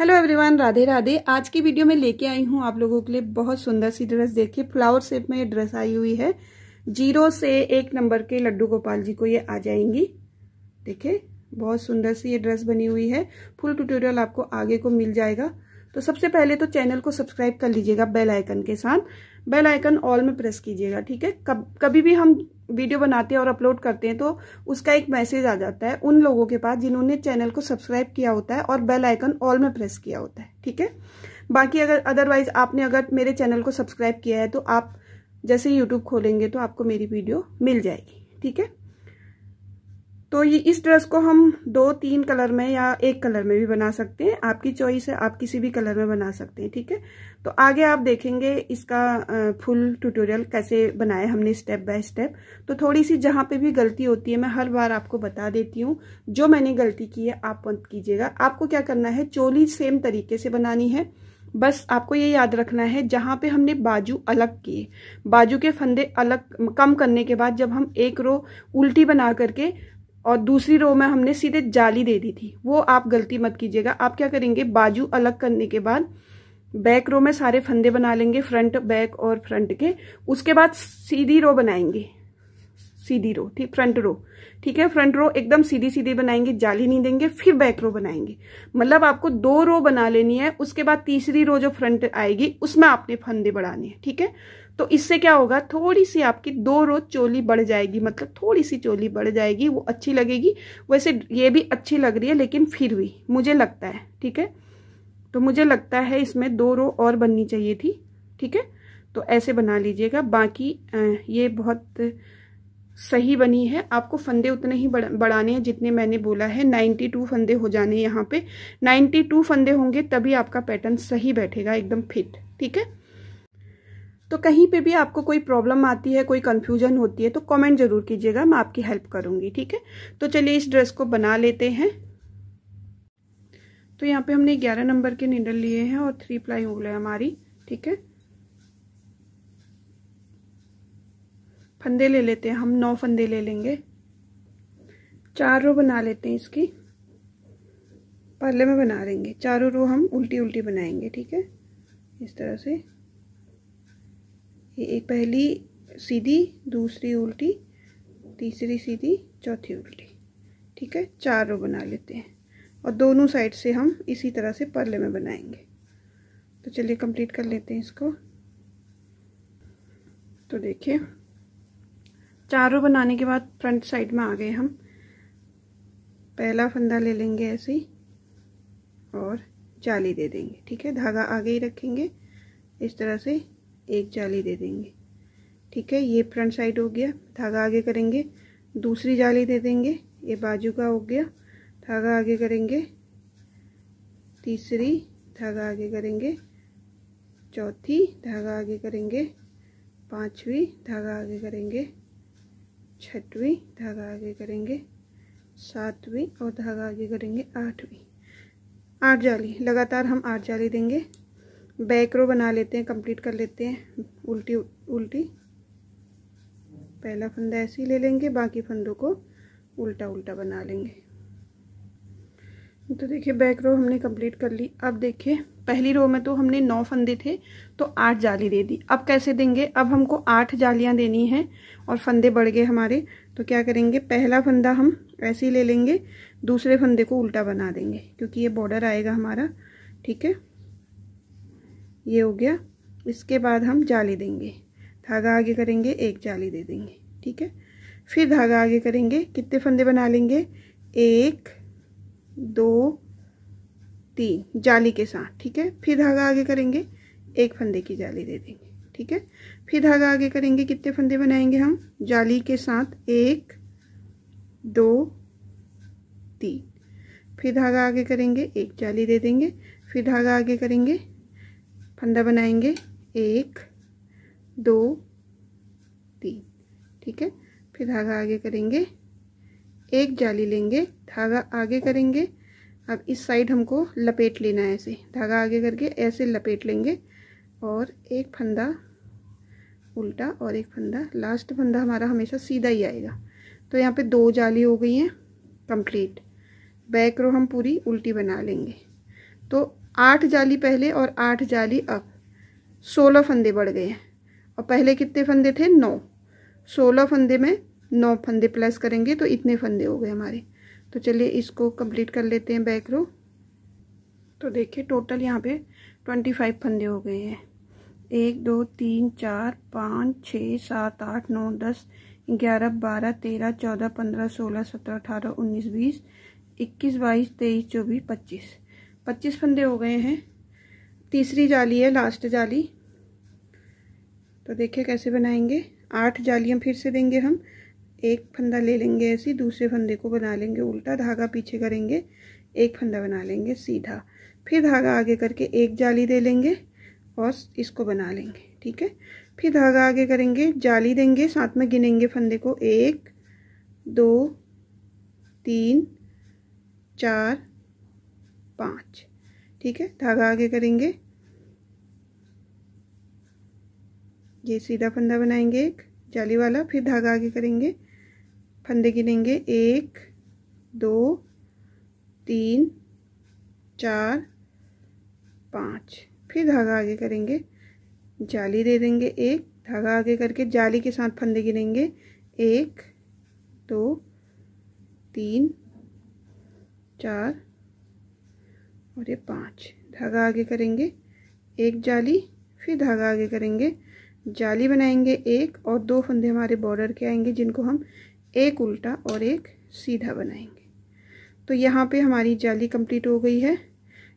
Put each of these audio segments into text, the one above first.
hello everyone Radhe Radhe आज की video में लेके आई हूँ आप लोगों के लिए बहुत सुंदर सी ड्रेस देखिए फ्लावर शेप में ये ड्रेस आई हुई है जीरो से एक नंबर के लड्डू गोपाल जी को ये आ जाएंगी देखिए बहुत सुंदर सी ये ड्रेस बनी हुई है फुल ट्यूटोरियल आपको आगे को मिल जाएगा तो सबसे पहले तो चैनल को सब्सक्राइब कर लीजिएगा बेल आइकन के साथ बेल आइकन ऑल में प्रेस कीजिएगा ठीक है कब कभी भी हम वीडियो बनाते हैं और अपलोड करते हैं तो उसका एक मैसेज आ जाता है उन लोगों के पास जिन्होंने चैनल को सब्सक्राइब किया होता है और बेल आइकन ऑल में प्रेस किया होता है ठीक है बाकी अगर अदरवाइज आपने अगर मेरे चैनल को सब्सक्राइब किया है तो आप जैसे यूट्यूब खोलेंगे तो आपको मेरी वीडियो मिल जाएगी ठीक है तो ये इस ड्रेस को हम दो तीन कलर में या एक कलर में भी बना सकते हैं आपकी चॉइस है आप किसी भी कलर में बना सकते हैं ठीक है तो आगे आप देखेंगे इसका फुल ट्यूटोरियल कैसे बनाया हमने स्टेप बाय स्टेप तो थोड़ी सी जहां पे भी गलती होती है मैं हर बार आपको बता देती हूँ जो मैंने गलती की है आप मत कीजिएगा आपको क्या करना है चोली सेम तरीके से बनानी है बस आपको ये याद रखना है जहां पे हमने बाजू अलग किए बाजू के फंदे अलग कम करने के बाद जब हम एक रो उल्टी बना करके और दूसरी रो में हमने सीधे जाली दे दी थी वो आप गलती मत कीजिएगा आप क्या करेंगे बाजू अलग करने के बाद बैक रो में सारे फंदे बना लेंगे फ्रंट बैक और फ्रंट के उसके बाद सीधी रो बनाएंगे सीधी रो ठीक फ्रंट रो ठीक है फ्रंट रो एकदम सीधी सीधी बनाएंगे जाली नहीं देंगे फिर बैक रो बनाएंगे मतलब आपको दो रो बना लेनी है उसके बाद तीसरी रो जो फ्रंट आएगी उसमें आपने फंदे बढ़ाने हैं ठीक है तो इससे क्या होगा थोड़ी सी आपकी दो रोज चोली बढ़ जाएगी मतलब थोड़ी सी चोली बढ़ जाएगी वो अच्छी लगेगी वैसे ये भी अच्छी लग रही है लेकिन फिर भी मुझे लगता है ठीक है तो मुझे लगता है इसमें दो रो और बननी चाहिए थी ठीक है तो ऐसे बना लीजिएगा बाकी ये बहुत सही बनी है आपको फंदे उतने ही बढ़ाने हैं जितने मैंने बोला है 92 फंदे हो जाने यहाँ पे 92 फंदे होंगे तभी आपका पैटर्न सही बैठेगा एकदम फिट ठीक है तो कहीं पे भी आपको कोई प्रॉब्लम आती है कोई कन्फ्यूजन होती है तो कमेंट जरूर कीजिएगा मैं आपकी हेल्प करूंगी ठीक है तो चलिए इस ड्रेस को बना लेते हैं तो यहाँ पे हमने ग्यारह नंबर के निडल लिए हैं और थ्री प्लाई उंगल है हमारी ठीक है फंदे ले लेते हैं हम नौ फंदे ले लेंगे चार रो बना लेते हैं इसकी पहले में बना लेंगे चारों रो हम उल्टी उल्टी बनाएंगे ठीक है इस तरह से ये एक पहली सीधी दूसरी उल्टी तीसरी सीधी चौथी उल्टी ठीक है चार रो बना लेते हैं और दोनों साइड से हम इसी तरह से पर्ले में बनाएंगे तो चलिए कंप्लीट कर लेते हैं इसको तो देखिए चार रो बनाने के बाद फ्रंट साइड में आ गए हम पहला फंदा ले लेंगे ऐसे ही और जाली दे देंगे ठीक है धागा आगे ही रखेंगे इस तरह से एक जाली दे देंगे ठीक है ये फ्रंट साइड हो गया धागा आगे करेंगे दूसरी जाली दे देंगे ये बाजू का हो गया धागा आगे करेंगे तीसरी धागा आगे करेंगे चौथी धागा आगे करेंगे पांचवी धागा आगे करेंगे छठवीं धागा आगे करेंगे सातवीं और धागा आगे करेंगे आठवीं आठ जाली लगातार हम आठ जाली देंगे बैक रो बना लेते हैं कंप्लीट कर लेते हैं उल्टी उल्टी पहला फंदा ऐसे ही ले लेंगे बाकी फंदों को उल्टा उल्टा बना लेंगे तो देखिए बैक रो हमने कंप्लीट कर ली अब देखिए पहली रो में तो हमने नौ फंदे थे तो आठ जाली दे दी अब कैसे देंगे अब हमको आठ जालियां देनी हैं और फंदे बढ़ गए हमारे तो क्या करेंगे पहला फंदा हम ऐसे ही ले लेंगे दूसरे फंदे को उल्टा बना देंगे क्योंकि ये बॉर्डर आएगा हमारा ठीक है ये हो गया इसके बाद हम जाली देंगे धागा आगे करेंगे एक जाली दे देंगे ठीक है फिर धागा आगे करेंगे कितने फंदे बना लेंगे एक दो तीन जाली के साथ ठीक है फिर धागा आगे करेंगे एक फंदे की जाली दे देंगे ठीक है फिर धागा आगे करेंगे कितने फंदे बनाएंगे हम जाली के साथ एक दो तीन फिर धागा आगे करेंगे एक जाली दे देंगे फिर धागा आगे करेंगे फंदा बनाएंगे एक दो तीन ठीक है फिर धागा आगे करेंगे एक जाली लेंगे धागा आगे करेंगे अब इस साइड हमको लपेट लेना है ऐसे धागा आगे करके ऐसे लपेट लेंगे और एक फंदा उल्टा और एक फंदा लास्ट फंदा हमारा हमेशा सीधा ही आएगा तो यहाँ पे दो जाली हो गई हैं कंप्लीट बैक रो हम पूरी उल्टी बना लेंगे तो आठ जाली पहले और आठ जाली अब सोलह फंदे बढ़ गए हैं और पहले कितने फंदे थे नौ सोलह फंदे में नौ फंदे प्लस करेंगे तो इतने फंदे हो गए हमारे तो चलिए इसको कंप्लीट कर लेते हैं बैक रो तो देखिए टोटल यहाँ पे ट्वेंटी फाइव फंदे हो गए हैं एक दो तीन चार पाँच छः सात आठ नौ दस ग्यारह बारह तेरह चौदह पंद्रह सोलह सत्रह अठारह उन्नीस बीस इक्कीस बाईस तेईस चौबीस पच्चीस पच्चीस फंदे हो गए हैं तीसरी जाली है लास्ट जाली तो देखिए कैसे बनाएंगे आठ जालियां फिर से देंगे हम एक फंदा ले लेंगे ऐसे दूसरे फंदे को बना लेंगे उल्टा धागा पीछे करेंगे एक फंदा बना लेंगे सीधा फिर धागा आगे करके एक जाली दे लेंगे और इसको बना लेंगे ठीक है फिर धागा आगे करेंगे जाली देंगे साथ में गिनेंगे फंदे को एक दो तीन चार पाँच ठीक है धागा आगे करेंगे ये सीधा फंदा बनाएंगे एक जाली वाला फिर धागा आगे करेंगे फंदे गिनेंगे एक दो तीन चार पाँच फिर धागा आगे करेंगे जाली दे देंगे एक धागा आगे करके जाली के साथ फंदे गिनेंगे एक दो तीन चार और ये पाँच धागा आगे करेंगे एक जाली फिर धागा आगे करेंगे जाली बनाएंगे एक और दो फंदे हमारे बॉर्डर के आएंगे जिनको हम एक उल्टा और एक सीधा बनाएंगे तो यहाँ पे हमारी जाली कंप्लीट हो गई है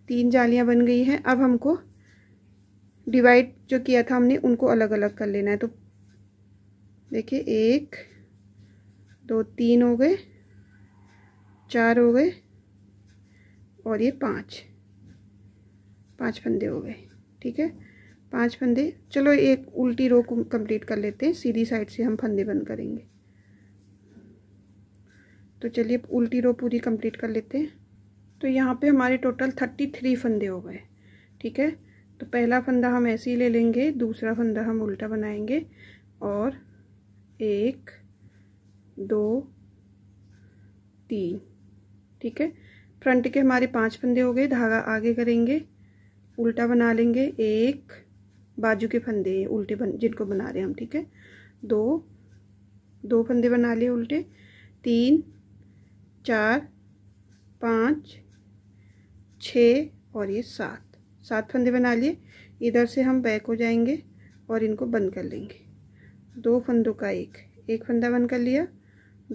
तीन जालियाँ बन गई हैं अब हमको डिवाइड जो किया था हमने उनको अलग अलग कर लेना है तो देखिए एक दो तीन हो गए चार हो गए और ये पाँच पाँच फंदे हो गए ठीक है पाँच फंदे चलो एक उल्टी रो को कंप्लीट कर लेते हैं सीधी साइड से हम फंदे बंद करेंगे तो चलिए उल्टी रो पूरी कंप्लीट कर लेते हैं तो यहाँ पे हमारे टोटल थर्टी थ्री फंदे हो गए ठीक है तो पहला फंदा हम ऐसे ही ले लेंगे दूसरा फंदा हम उल्टा बनाएंगे और एक दो तीन ठीक है फ्रंट के हमारे पांच फंदे हो गए धागा आगे करेंगे उल्टा बना लेंगे एक बाजू के फंदे उल्टे बन जिनको बना रहे हैं हम ठीक है दो दो फंदे बना लिए उल्टे तीन चार पाँच छ और ये सात सात फंदे बना लिए इधर से हम बैक हो जाएंगे और इनको बंद कर लेंगे दो फंदों का एक एक फंदा बंद कर लिया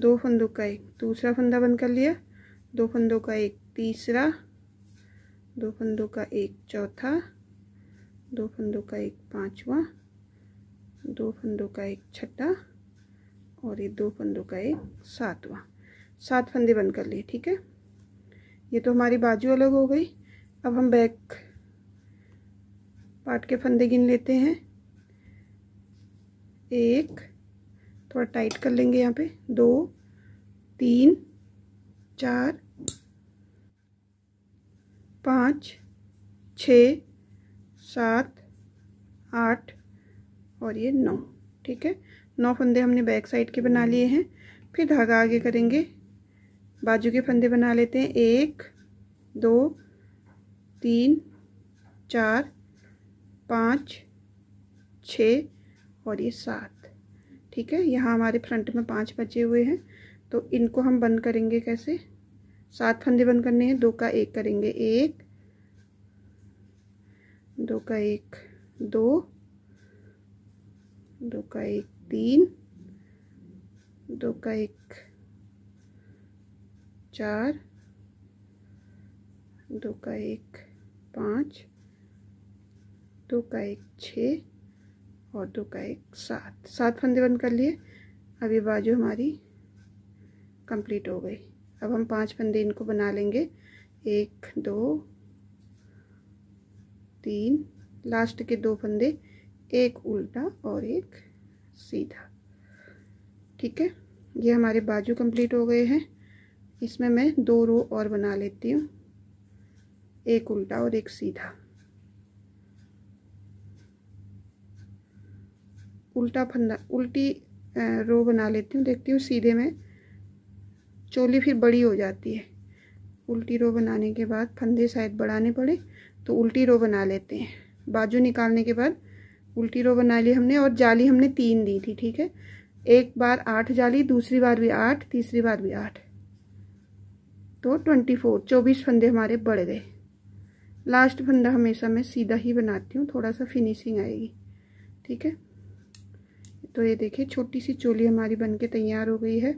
दो फंदों का एक दूसरा फंदा बंद कर लिया दो फंदों का एक तीसरा दो फंदों का एक चौथा दो फंदों का एक पांचवा दो फंदों का एक छठा और ये दो फंदों का एक सातवां सात फंदे बंद कर लिए ठीक है ये तो हमारी बाजू अलग हो गई अब हम बैक पार्ट के फंदे गिन लेते हैं एक थोड़ा टाइट कर लेंगे यहाँ पे दो तीन चार पाँच छ सात आठ और ये नौ ठीक है नौ फंदे हमने बैक साइड के बना लिए हैं फिर धागा आगे करेंगे बाजू के फंदे बना लेते हैं एक दो तीन चार पाँच छ और ये सात ठीक है यहाँ हमारे फ्रंट में पांच बचे हुए हैं तो इनको हम बंद करेंगे कैसे सात फंदे बंद करने हैं दो का एक करेंगे एक दो का एक दो दो का एक तीन दो का एक चार दो का एक पाँच दो का एक छः और दो का एक सात सात फंदे बंद कर लिए अभी बाजू हमारी कंप्लीट हो गई अब हम पांच फंदे इनको बना लेंगे एक दो तीन लास्ट के दो फंदे एक उल्टा और एक सीधा ठीक है ये हमारे बाजू कंप्लीट हो गए हैं इसमें मैं दो रो और बना लेती हूँ एक उल्टा और एक सीधा उल्टा फंदा उल्टी रो बना लेती हूँ देखती हूँ सीधे में चोली फिर बड़ी हो जाती है उल्टी रो बनाने के बाद फंदे शायद बढ़ाने पड़े तो उल्टी रो बना लेते हैं बाजू निकालने के बाद उल्टी रो बना ली हमने और जाली हमने तीन दी थी ठीक है एक बार आठ जाली दूसरी बार भी आठ तीसरी बार भी आठ तो ट्वेंटी फोर चौबीस फंदे हमारे बढ़ गए लास्ट फंदा हमेशा मैं सीधा ही बनाती हूँ थोड़ा सा फिनिशिंग आएगी ठीक है तो ये देखिए छोटी सी चोली हमारी बनके तैयार हो गई है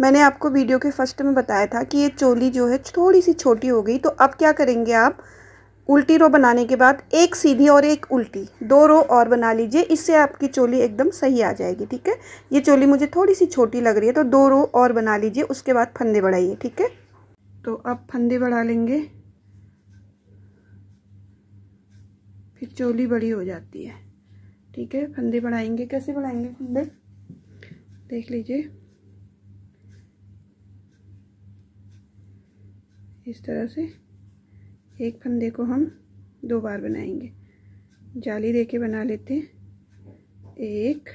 मैंने आपको वीडियो के फर्स्ट में बताया था कि ये चोली जो है थोड़ी सी छोटी हो गई तो अब क्या करेंगे आप उल्टी रो बनाने के बाद एक सीधी और एक उल्टी दो रो और बना लीजिए इससे आपकी चोली एकदम सही आ जाएगी ठीक है ये चोली मुझे थोड़ी सी छोटी लग रही है तो दो रो और बना लीजिए उसके बाद फंदे बढ़ाइए ठीक है तो अब फंदे बढ़ा लेंगे फिर चोली बड़ी हो जाती है ठीक है फंदे बढ़ाएंगे कैसे बढ़ाएंगे फंदे देख लीजिए इस तरह से एक फंदे को हम दो बार बनाएंगे जाली दे के बना लेते हैं एक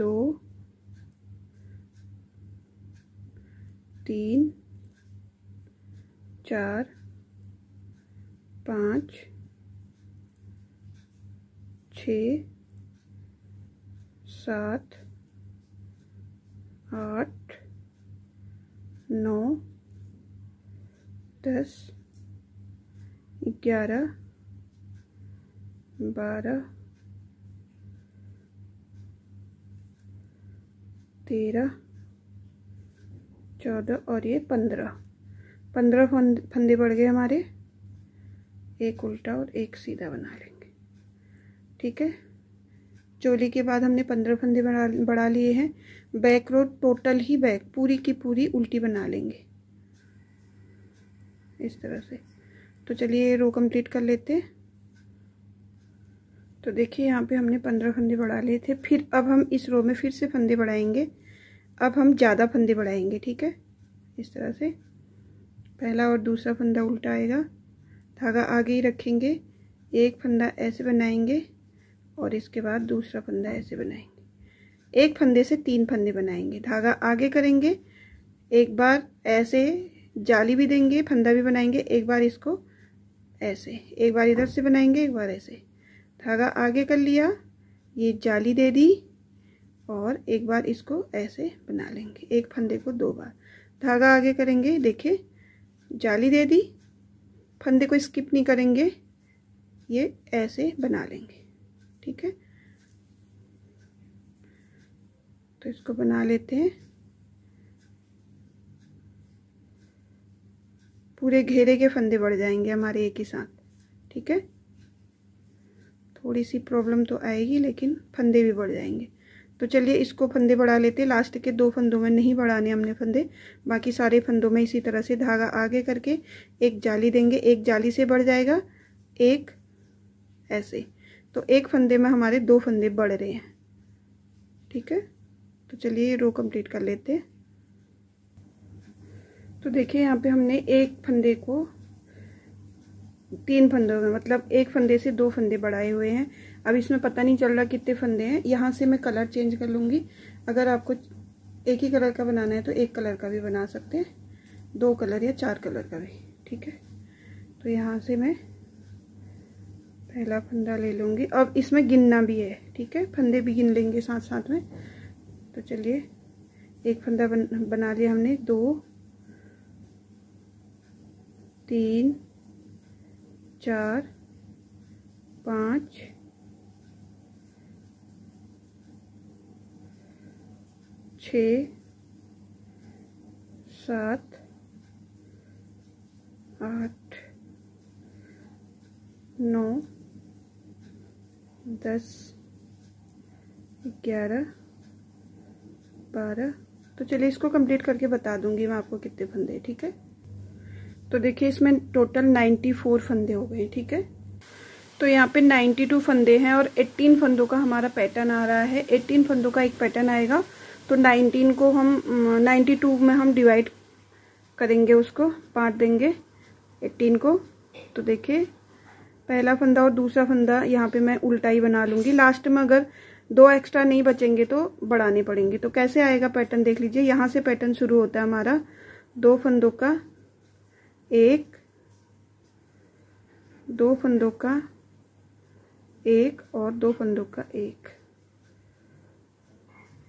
दो तीन चार पाँच छ सात आठ नौ दस ग्यारह बारह तेरह चौदह और ये पंद्रह पंद्रह फंदे बढ़ गए हमारे एक उल्टा और एक सीधा बना लेंगे ठीक है चोली के बाद हमने पंद्रह फंदे बढ़ा बढ़ा लिए हैं बैक रो टोटल ही बैक पूरी की पूरी उल्टी बना लेंगे इस तरह से तो चलिए रो कंप्लीट कर लेते तो देखिए यहाँ पे हमने पंद्रह फंदे बढ़ा लिए थे फिर अब हम इस रो में फिर से फंदे बढ़ाएंगे अब हम ज़्यादा फंदे बढ़ाएंगे ठीक है इस तरह से पहला और दूसरा फंदा उल्टा आएगा धागा आगे ही रखेंगे एक फंदा ऐसे बनाएंगे और इसके बाद दूसरा फंदा ऐसे बनाएंगे एक फंदे से तीन फंदे बनाएंगे धागा आगे करेंगे एक बार ऐसे जाली भी देंगे फंदा भी बनाएंगे एक बार इसको ऐसे एक बार इधर से बनाएंगे एक बार ऐसे धागा आगे कर लिया ये जाली दे दी और एक बार इसको ऐसे बना लेंगे एक फंदे को दो बार धागा आगे करेंगे देखिए जाली दे दी फंदे को स्किप नहीं करेंगे ये ऐसे बना लेंगे ठीक है तो इसको बना लेते हैं पूरे घेरे के फंदे बढ़ जाएंगे हमारे एक ही साथ ठीक है थोड़ी सी प्रॉब्लम तो आएगी लेकिन फंदे भी बढ़ जाएंगे तो चलिए इसको फंदे बढ़ा लेते लास्ट के दो फंदों में नहीं बढ़ाने हमने फंदे बाकी सारे फंदों में इसी तरह से धागा आगे करके एक जाली देंगे एक जाली से बढ़ जाएगा एक ऐसे तो एक फंदे में हमारे दो फंदे बढ़ रहे हैं ठीक है तो चलिए रो कंप्लीट कर लेते हैं तो देखिए यहाँ पे हमने एक फंदे को तीन फंदों में मतलब एक फंदे से दो फंदे बढ़ाए हुए हैं अब इसमें पता नहीं चल रहा कितने फंदे हैं यहाँ से मैं कलर चेंज कर लूँगी अगर आपको एक ही कलर का बनाना है तो एक कलर का भी बना सकते हैं दो कलर या चार कलर का भी ठीक है तो यहाँ से मैं पहला फंदा ले लूँगी अब इसमें गिनना भी है ठीक है फंदे भी गिन लेंगे साथ साथ में तो चलिए एक फंदा बन, बना लिया हमने दो तीन चार पाँच छ सात आठ नौ दस ग्यारह बारह तो चलिए इसको कंप्लीट करके बता दूंगी मैं आपको कितने बंदे ठीक है तो देखिए इसमें टोटल 94 फंदे हो गए ठीक है तो यहाँ पे 92 फंदे हैं और 18 फंदों का हमारा पैटर्न आ रहा है 18 फंदों का एक पैटर्न आएगा तो 19 को हम 92 में हम डिवाइड करेंगे उसको बांट देंगे 18 को तो देखिए पहला फंदा और दूसरा फंदा यहाँ पे मैं उल्टा ही बना लूँगी लास्ट में अगर दो एक्स्ट्रा नहीं बचेंगे तो बढ़ाने पड़ेंगे तो कैसे आएगा पैटर्न देख लीजिए यहाँ से पैटर्न शुरू होता है हमारा दो फंदों का एक दो फंदों का एक और दो फंदों का एक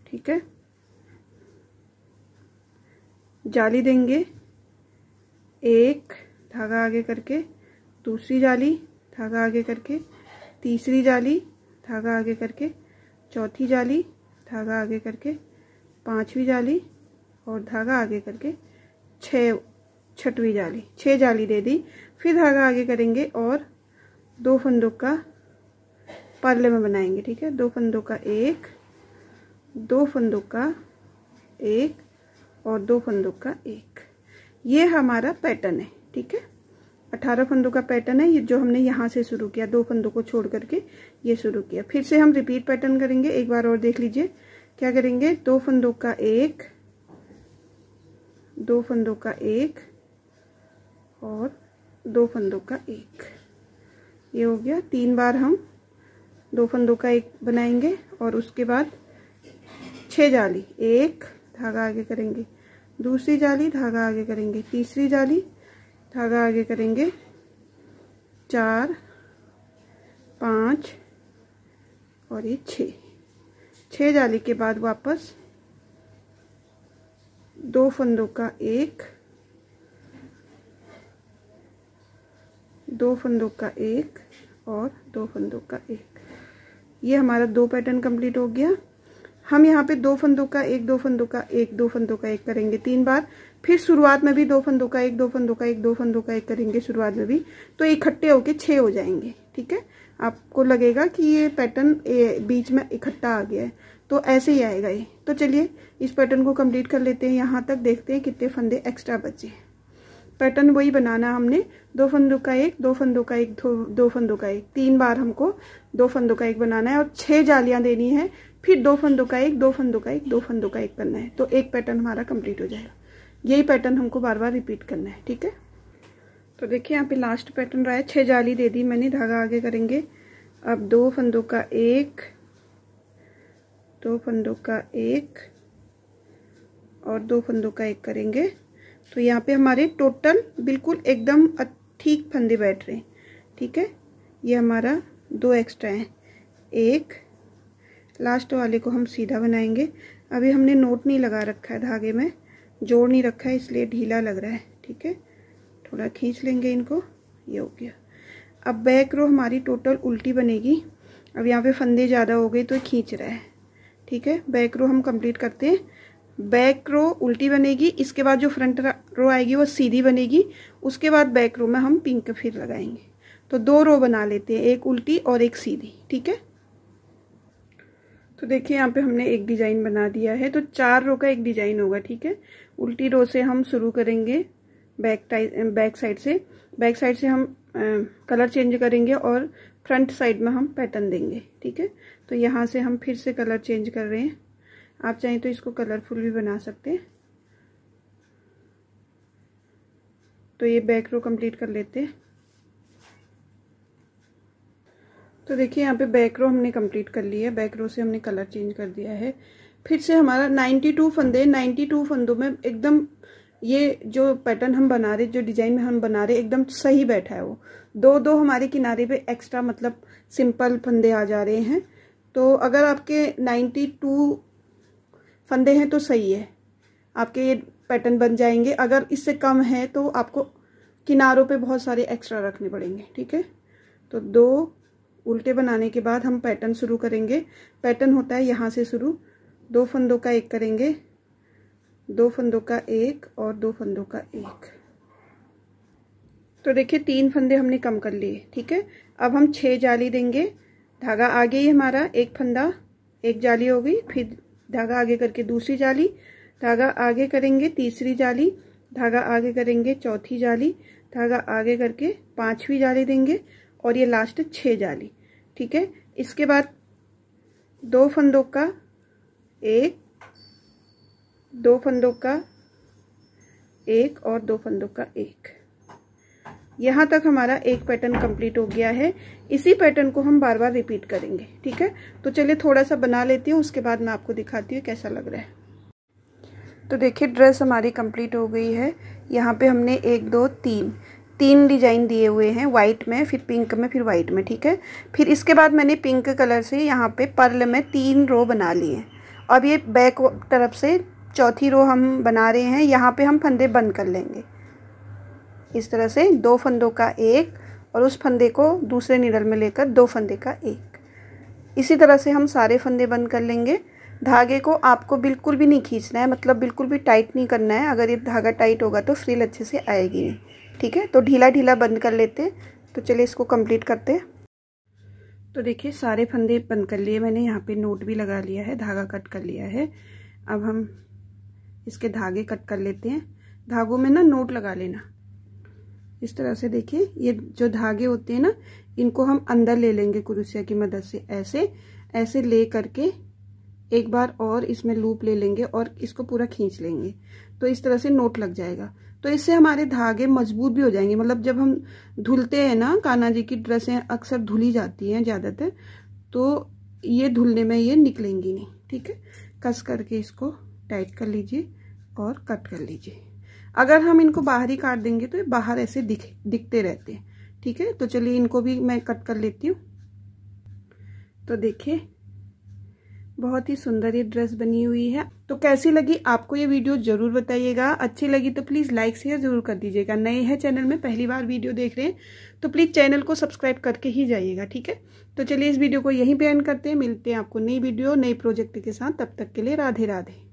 ठीक है जाली देंगे एक धागा आगे करके दूसरी जाली धागा आगे करके तीसरी जाली धागा आगे करके चौथी जाली धागा आगे करके पांचवी जाली और धागा आगे करके छह छठवीं जाली छः जाली दे दी फिर धागा आगे करेंगे और दो फंदों का पार्ले में बनाएंगे ठीक है दो फंदों का एक दो फंदों का एक और दो फंदों का एक ये हमारा पैटर्न है ठीक है अठारह फंदों का पैटर्न है ये जो हमने यहाँ से शुरू किया दो फंदों को छोड़ करके ये शुरू किया फिर से हम रिपीट पैटर्न करेंगे एक बार और देख लीजिए क्या करेंगे दो फंदों का एक दो फंदों का एक और दो फंदों का एक ये हो गया तीन बार हम दो फंदों का एक बनाएंगे और उसके बाद छह जाली एक धागा आगे करेंगे दूसरी जाली धागा आगे करेंगे तीसरी जाली धागा आगे करेंगे चार पाँच और ये छः छः जाली के बाद वापस दो फंदों का एक दो फंदों का एक और दो फंदों का एक ये हमारा दो पैटर्न कंप्लीट हो गया हम यहाँ पे दो फंदों का एक दो फंदों का एक दो फंदों का एक करेंगे तीन बार फिर शुरुआत में भी दो फंदों का एक दो फंदों का एक दो फंदों का एक करेंगे शुरुआत में भी तो इकट्ठे होके छः हो जाएंगे ठीक है आपको लगेगा कि ये पैटर्न बीच में इकट्ठा आ गया है तो ऐसे ही आएगा ये तो चलिए इस पैटर्न को कंप्लीट कर लेते हैं यहाँ तक देखते हैं कितने फंदे एक्स्ट्रा बचे हैं पैटर्न वही बनाना हमने दो फंदों का एक दो फंदों का एक दो, फंदों का एक तीन बार हमको दो फंदों का एक बनाना है और छह जालियां देनी है फिर दो फंदों का एक दो फंदों का एक दो फंदों का एक करना है तो एक पैटर्न हमारा कंप्लीट हो जाएगा यही पैटर्न हमको बार बार रिपीट करना है ठीक है तो देखिए यहाँ पे लास्ट पैटर्न रहा है छह जाली दे दी मैंने धागा आगे करेंगे अब दो फंदों का एक दो फंदों का एक और दो फंदों का एक करेंगे तो यहाँ पे हमारे टोटल बिल्कुल एकदम ठीक फंदे बैठ रहे हैं ठीक है ये हमारा दो एक्स्ट्रा है एक लास्ट वाले को हम सीधा बनाएंगे अभी हमने नोट नहीं लगा रखा है धागे में जोड़ नहीं रखा है इसलिए ढीला लग रहा है ठीक है थोड़ा खींच लेंगे इनको ये हो गया अब बैक रो हमारी टोटल उल्टी बनेगी अब यहाँ पे फंदे ज़्यादा हो गए तो खींच रहा है ठीक है बैक रो हम कंप्लीट करते हैं बैक रो उल्टी बनेगी इसके बाद जो फ्रंट रो आएगी वो सीधी बनेगी उसके बाद बैक रो में हम पिंक फिर लगाएंगे तो दो रो बना लेते हैं एक उल्टी और एक सीधी ठीक है तो देखिए यहाँ पे हमने एक डिजाइन बना दिया है तो चार रो का एक डिजाइन होगा ठीक है उल्टी रो से हम शुरू करेंगे बैक टाइम बैक साइड से बैक साइड से हम आ, कलर चेंज करेंगे और फ्रंट साइड में हम पैटर्न देंगे ठीक है तो यहाँ से हम फिर से कलर चेंज कर रहे हैं आप चाहें तो इसको कलरफुल भी बना सकते हैं तो ये बैक रो कंप्लीट कर लेते हैं तो देखिए यहाँ पे बैक रो हमने कंप्लीट कर लिया है बैक रो से हमने कलर चेंज कर दिया है फिर से हमारा 92 फंदे 92 फंदों में एकदम ये जो पैटर्न हम बना रहे जो डिजाइन में हम बना रहे एकदम सही बैठा है वो दो दो हमारे किनारे पे एक्स्ट्रा मतलब सिंपल फंदे आ जा रहे हैं तो अगर आपके 92 फंदे हैं तो सही है आपके ये पैटर्न बन जाएंगे अगर इससे कम है तो आपको किनारों पे बहुत सारे एक्स्ट्रा रखने पड़ेंगे ठीक है तो दो उल्टे बनाने के बाद हम पैटर्न शुरू करेंगे पैटर्न होता है यहाँ से शुरू दो फंदों का एक करेंगे दो फंदों का एक और दो फंदों का एक तो देखिए तीन फंदे हमने कम कर लिए ठीक है अब हम छः जाली देंगे धागा आ गई हमारा एक फंदा एक जाली हो गई फिर धागा आगे करके दूसरी जाली धागा आगे करेंगे तीसरी जाली धागा आगे करेंगे चौथी जाली धागा आगे करके पांचवी जाली देंगे और ये लास्ट छः जाली ठीक है इसके बाद दो फंदों का एक दो फंदों का एक और दो फंदों का एक यहाँ तक हमारा एक पैटर्न कंप्लीट हो गया है इसी पैटर्न को हम बार बार रिपीट करेंगे ठीक है तो चलिए थोड़ा सा बना लेती हूँ उसके बाद मैं आपको दिखाती हूँ कैसा लग रहा है तो देखिए ड्रेस हमारी कंप्लीट हो गई है यहाँ पे हमने एक दो तीन तीन डिजाइन दिए हुए हैं वाइट में फिर पिंक में फिर वाइट में ठीक है फिर इसके बाद मैंने पिंक कलर से यहाँ पे पर्ल में तीन रो बना लिए अब ये बैक तरफ से चौथी रो हम बना रहे हैं यहाँ पे हम फंदे बंद कर लेंगे इस तरह से दो फंदों का एक और उस फंदे को दूसरे निडल में लेकर दो फंदे का एक इसी तरह से हम सारे फंदे बंद कर लेंगे धागे को आपको बिल्कुल भी नहीं खींचना है मतलब बिल्कुल भी टाइट नहीं करना है अगर ये धागा टाइट होगा तो फ्रिल अच्छे से आएगी नहीं ठीक है तो ढीला ढीला बंद कर लेते हैं तो चलिए इसको कंप्लीट करते हैं तो देखिए सारे फंदे बंद कर लिए मैंने यहाँ पे नोट भी लगा लिया है धागा कट कर लिया है अब हम इसके धागे कट कर लेते हैं धागों में ना नोट लगा लेना इस तरह से देखिए ये जो धागे होते हैं ना इनको हम अंदर ले लेंगे कुरुसिया की मदद से ऐसे ऐसे ले करके एक बार और इसमें लूप ले लेंगे और इसको पूरा खींच लेंगे तो इस तरह से नोट लग जाएगा तो इससे हमारे धागे मजबूत भी हो जाएंगे मतलब जब हम धुलते हैं ना काना जी की ड्रेसें अक्सर धुली जाती हैं ज़्यादातर तो ये धुलने में ये निकलेंगी नहीं ठीक है कस करके इसको टाइट कर लीजिए और कट कर लीजिए अगर हम इनको बाहर ही काट देंगे तो ये बाहर ऐसे दिख दिखते रहते हैं ठीक है तो चलिए इनको भी मैं कट कर लेती हूँ तो देखिए बहुत ही सुंदर ये ड्रेस बनी हुई है तो कैसी लगी आपको ये वीडियो जरूर बताइएगा अच्छी लगी तो प्लीज़ लाइक शेयर जरूर कर दीजिएगा नए हैं चैनल में पहली बार वीडियो देख रहे हैं तो प्लीज़ चैनल को सब्सक्राइब करके ही जाइएगा ठीक है तो चलिए इस वीडियो को यहीं पे एंड करते हैं मिलते हैं आपको नई वीडियो नई प्रोजेक्ट के साथ तब तक के लिए राधे राधे